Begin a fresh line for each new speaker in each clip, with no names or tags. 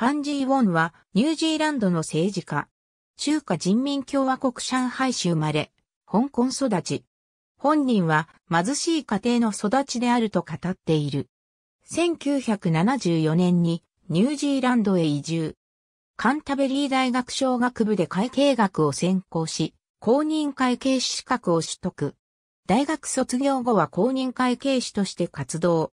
パンジー・ウォンはニュージーランドの政治家。中華人民共和国上海市生まれ、香港育ち。本人は貧しい家庭の育ちであると語っている。1974年にニュージーランドへ移住。カンタベリー大学商学部で会計学を専攻し、公認会計士資格を取得。大学卒業後は公認会計士として活動。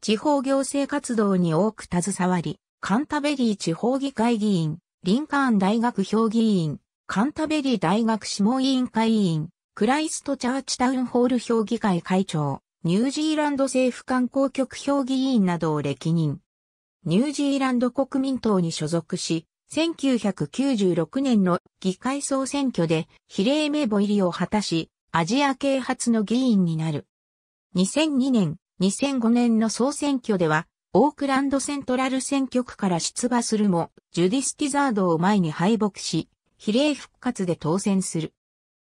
地方行政活動に多く携わり、カンタベリー地方議会議員、リンカーン大学評議員、カンタベリー大学諮問委員会委員、クライストチャーチタウンホール評議会会長、ニュージーランド政府観光局評議員などを歴任。ニュージーランド国民党に所属し、1996年の議会総選挙で比例名簿入りを果たし、アジア系初の議員になる。2002年、2005年の総選挙ではオークランドセントラル選挙区から出馬するも、ジュディス・ティザードを前に敗北し、比例復活で当選する。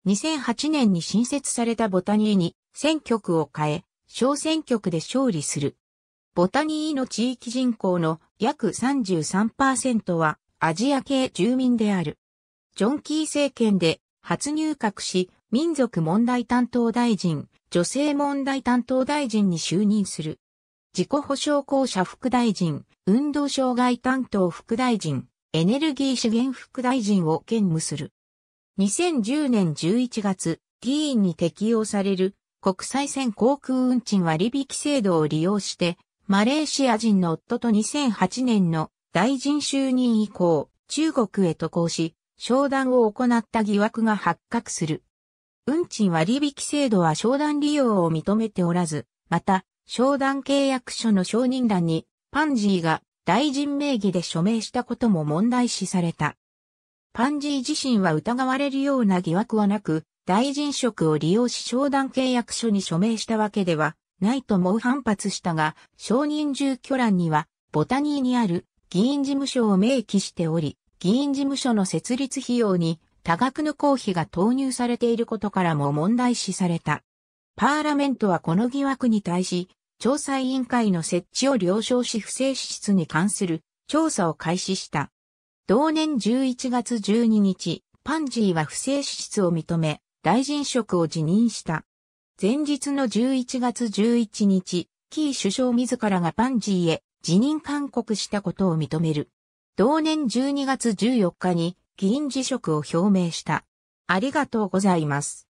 2008年に新設されたボタニーに選挙区を変え、小選挙区で勝利する。ボタニーの地域人口の約33%はアジア系住民である。ジョン・キー政権で初入閣し、民族問題担当大臣、女性問題担当大臣に就任する。自己保障公社副大臣、運動障害担当副大臣、エネルギー資源副大臣を兼務する。2010年11月、議員に適用される国際線航空運賃割引制度を利用して、マレーシア人の夫と2008年の大臣就任以降、中国へ渡航し、商談を行った疑惑が発覚する。運賃割引制度は商談利用を認めておらず、また、商談契約書の承認欄に、パンジーが大臣名義で署名したことも問題視された。パンジー自身は疑われるような疑惑はなく、大臣職を利用し商談契約書に署名したわけではないと猛反発したが、承認住居欄には、ボタニーにある議員事務所を明記しており、議員事務所の設立費用に多額の公費が投入されていることからも問題視された。パーラメントはこの疑惑に対し、調査委員会の設置を了承し不正支出に関する調査を開始した。同年11月12日、パンジーは不正支出を認め、大臣職を辞任した。前日の11月11日、キー首相自らがパンジーへ辞任勧告したことを認める。同年12月14日に議員辞職を表明した。ありがとうございます。